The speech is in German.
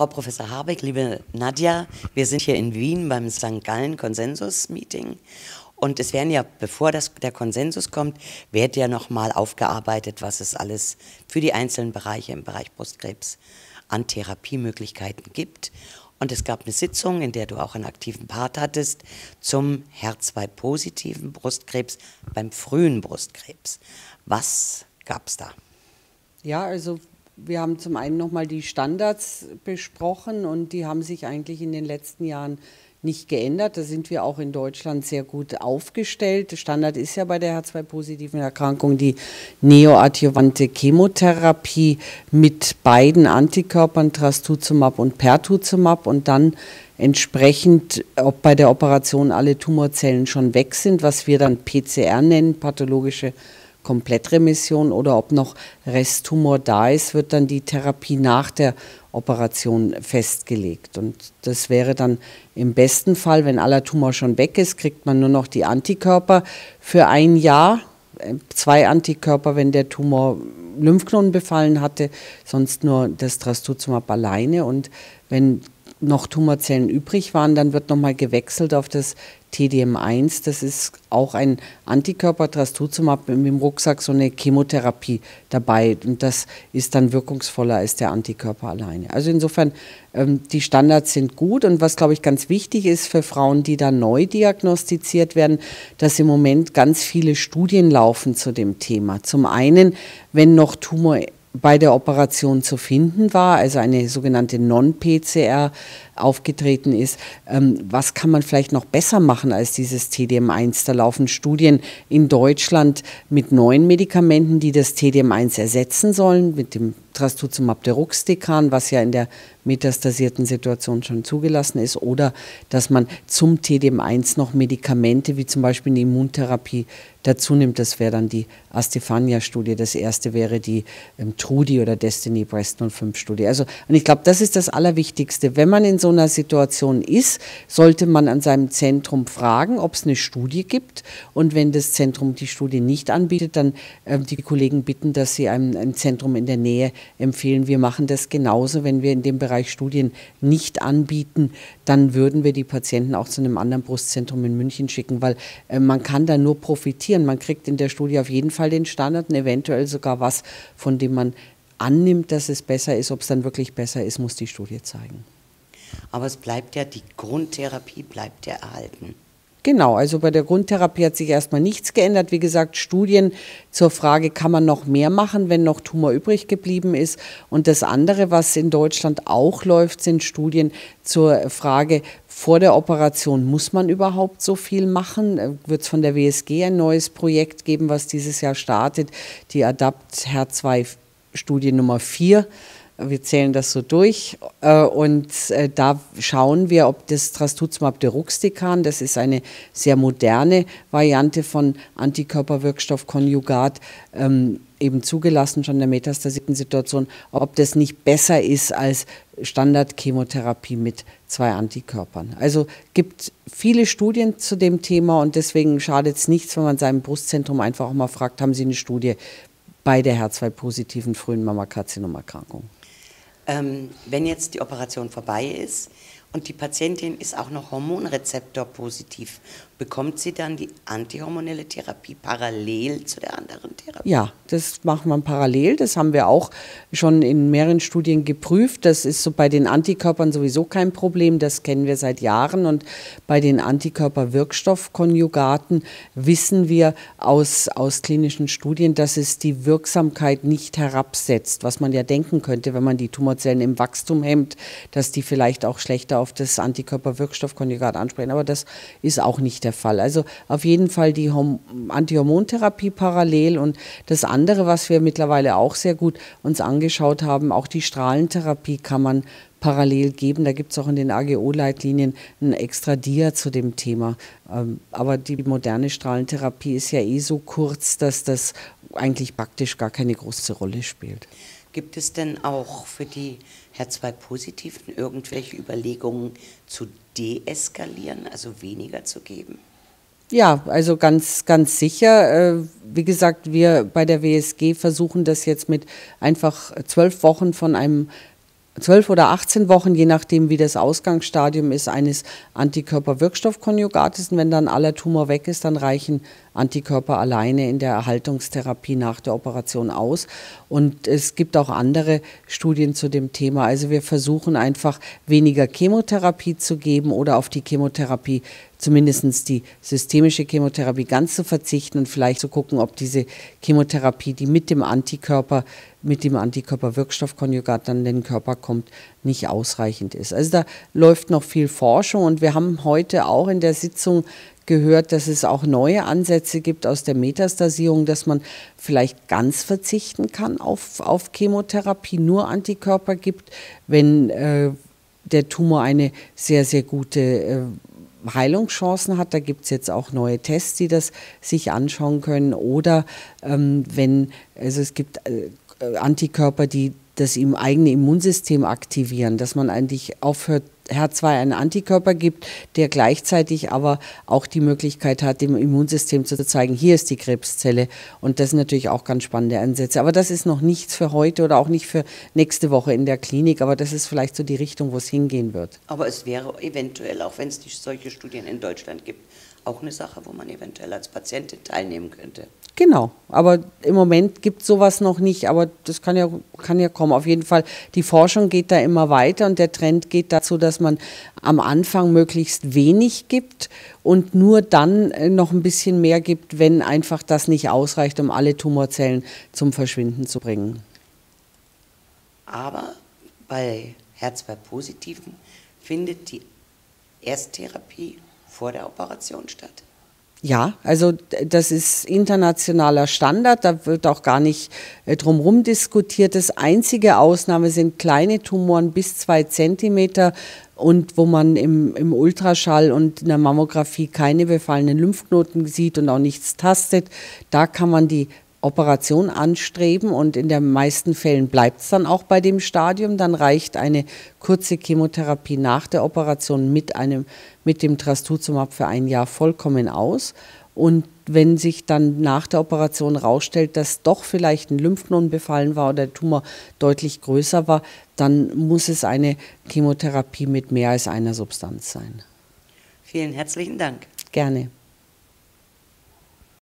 Frau Professor Habeck, liebe Nadja, wir sind hier in Wien beim St. Gallen Konsensus-Meeting. Und es werden ja, bevor das, der Konsensus kommt, wird ja nochmal aufgearbeitet, was es alles für die einzelnen Bereiche im Bereich Brustkrebs an Therapiemöglichkeiten gibt. Und es gab eine Sitzung, in der du auch einen aktiven Part hattest, zum HER2-positiven Brustkrebs beim frühen Brustkrebs. Was gab es da? Ja, also wir haben zum einen nochmal die Standards besprochen und die haben sich eigentlich in den letzten Jahren nicht geändert. Da sind wir auch in Deutschland sehr gut aufgestellt. Der Standard ist ja bei der H2-positiven Erkrankung die neoadjuvante Chemotherapie mit beiden Antikörpern Trastuzumab und Pertuzumab und dann entsprechend, ob bei der Operation alle Tumorzellen schon weg sind, was wir dann PCR nennen, pathologische Komplettremission oder ob noch Resttumor da ist, wird dann die Therapie nach der Operation festgelegt. Und das wäre dann im besten Fall, wenn aller Tumor schon weg ist, kriegt man nur noch die Antikörper für ein Jahr, äh, zwei Antikörper, wenn der Tumor Lymphknoten befallen hatte, sonst nur das Trastuzumab alleine. Und wenn noch Tumorzellen übrig waren, dann wird nochmal gewechselt auf das TDM1. Das ist auch ein Antikörper Trastuzumab mit dem Rucksack so eine Chemotherapie dabei. Und das ist dann wirkungsvoller als der Antikörper alleine. Also insofern, ähm, die Standards sind gut. Und was, glaube ich, ganz wichtig ist für Frauen, die da neu diagnostiziert werden, dass im Moment ganz viele Studien laufen zu dem Thema. Zum einen, wenn noch Tumor bei der Operation zu finden war, also eine sogenannte Non-PCR, aufgetreten ist. Ähm, was kann man vielleicht noch besser machen als dieses TDM1? Da laufen Studien in Deutschland mit neuen Medikamenten, die das TDM1 ersetzen sollen, mit dem Trastuzumab deruxtecan, was ja in der metastasierten Situation schon zugelassen ist, oder dass man zum TDM1 noch Medikamente wie zum Beispiel eine Immuntherapie dazu nimmt. Das wäre dann die Astefania-Studie. Das erste wäre die ähm, Trudi oder Destiny Breast 05-Studie. Also, und ich glaube, das ist das Allerwichtigste. Wenn man in so einer Situation ist, sollte man an seinem Zentrum fragen, ob es eine Studie gibt. Und wenn das Zentrum die Studie nicht anbietet, dann äh, die Kollegen bitten, dass sie einem, ein Zentrum in der Nähe empfehlen. Wir machen das genauso, wenn wir in dem Bereich Studien nicht anbieten, dann würden wir die Patienten auch zu einem anderen Brustzentrum in München schicken, weil äh, man kann da nur profitieren. Man kriegt in der Studie auf jeden Fall den Standard und eventuell sogar was, von dem man annimmt, dass es besser ist. Ob es dann wirklich besser ist, muss die Studie zeigen aber es bleibt ja, die Grundtherapie bleibt ja erhalten. Genau, also bei der Grundtherapie hat sich erstmal nichts geändert. Wie gesagt, Studien zur Frage, kann man noch mehr machen, wenn noch Tumor übrig geblieben ist. Und das andere, was in Deutschland auch läuft, sind Studien zur Frage, vor der Operation muss man überhaupt so viel machen? Wird es von der WSG ein neues Projekt geben, was dieses Jahr startet, die ADAPT-HER2-Studie Nummer 4? Wir zählen das so durch äh, und äh, da schauen wir, ob das Trastuzumab deruxtecan, das ist eine sehr moderne Variante von Antikörperwirkstoffkonjugat, ähm, eben zugelassen schon in der metastasierten Situation, ob das nicht besser ist als Standardchemotherapie mit zwei Antikörpern. Also gibt viele Studien zu dem Thema und deswegen schadet es nichts, wenn man seinem Brustzentrum einfach auch mal fragt, haben Sie eine Studie bei der 2 positiven frühen Mammakarzinom-Erkrankung? Ähm, wenn jetzt die Operation vorbei ist, und die Patientin ist auch noch hormonrezeptorpositiv. Bekommt sie dann die antihormonelle Therapie parallel zu der anderen Therapie? Ja, das macht man parallel. Das haben wir auch schon in mehreren Studien geprüft. Das ist so bei den Antikörpern sowieso kein Problem. Das kennen wir seit Jahren. Und bei den Antikörperwirkstoffkonjugaten wissen wir aus, aus klinischen Studien, dass es die Wirksamkeit nicht herabsetzt. Was man ja denken könnte, wenn man die Tumorzellen im Wachstum hemmt, dass die vielleicht auch schlechter auf das Antikörperwirkstoffkonjugat ansprechen, aber das ist auch nicht der Fall. Also auf jeden Fall die Antihormontherapie parallel und das andere, was wir mittlerweile auch sehr gut uns angeschaut haben, auch die Strahlentherapie kann man parallel geben. Da gibt es auch in den AGO-Leitlinien ein extra Dia zu dem Thema. Ähm, aber die moderne Strahlentherapie ist ja eh so kurz, dass das eigentlich praktisch gar keine große Rolle spielt. Gibt es denn auch für die HER2-Positiven irgendwelche Überlegungen zu deeskalieren, also weniger zu geben? Ja, also ganz, ganz sicher. Äh, wie gesagt, wir bei der WSG versuchen das jetzt mit einfach zwölf Wochen von einem zwölf oder 18 Wochen, je nachdem, wie das Ausgangsstadium ist, eines Antikörperwirkstoffkonjugates. Und wenn dann aller Tumor weg ist, dann reichen Antikörper alleine in der Erhaltungstherapie nach der Operation aus. Und es gibt auch andere Studien zu dem Thema. Also wir versuchen einfach weniger Chemotherapie zu geben oder auf die Chemotherapie, zumindest die systemische Chemotherapie, ganz zu verzichten und vielleicht zu gucken, ob diese Chemotherapie, die mit dem Antikörper, mit dem Antikörperwirkstoffkonjugat dann in den Körper kommt, nicht ausreichend ist. Also da läuft noch viel Forschung und wir haben heute auch in der Sitzung gehört, dass es auch neue Ansätze gibt aus der Metastasierung, dass man vielleicht ganz verzichten kann auf, auf Chemotherapie, nur Antikörper gibt, wenn äh, der Tumor eine sehr, sehr gute äh, Heilungschancen hat. Da gibt es jetzt auch neue Tests, die das sich anschauen können. Oder ähm, wenn, also es gibt äh, Antikörper, die das im eigene Immunsystem aktivieren, dass man eigentlich aufhört, her 2 einen Antikörper gibt, der gleichzeitig aber auch die Möglichkeit hat, dem Immunsystem zu zeigen, hier ist die Krebszelle. Und das sind natürlich auch ganz spannende Ansätze. Aber das ist noch nichts für heute oder auch nicht für nächste Woche in der Klinik. Aber das ist vielleicht so die Richtung, wo es hingehen wird. Aber es wäre eventuell, auch wenn es solche Studien in Deutschland gibt, auch eine Sache, wo man eventuell als Patientin teilnehmen könnte. Genau, aber im Moment gibt es sowas noch nicht, aber das kann ja, kann ja kommen. Auf jeden Fall, die Forschung geht da immer weiter und der Trend geht dazu, dass man am Anfang möglichst wenig gibt und nur dann äh, noch ein bisschen mehr gibt, wenn einfach das nicht ausreicht, um alle Tumorzellen zum Verschwinden zu bringen. Aber bei herz Herzverpositiven findet die Ersttherapie vor der Operation statt. Ja, also das ist internationaler Standard, da wird auch gar nicht äh, drumherum diskutiert. Das einzige Ausnahme sind kleine Tumoren bis zwei Zentimeter und wo man im, im Ultraschall und in der Mammographie keine befallenen Lymphknoten sieht und auch nichts tastet, da kann man die Operation anstreben und in den meisten Fällen bleibt es dann auch bei dem Stadium. Dann reicht eine kurze Chemotherapie nach der Operation mit, einem, mit dem Trastuzumab für ein Jahr vollkommen aus. Und wenn sich dann nach der Operation herausstellt, dass doch vielleicht ein Lymphknoten befallen war oder der Tumor deutlich größer war, dann muss es eine Chemotherapie mit mehr als einer Substanz sein. Vielen herzlichen Dank. Gerne.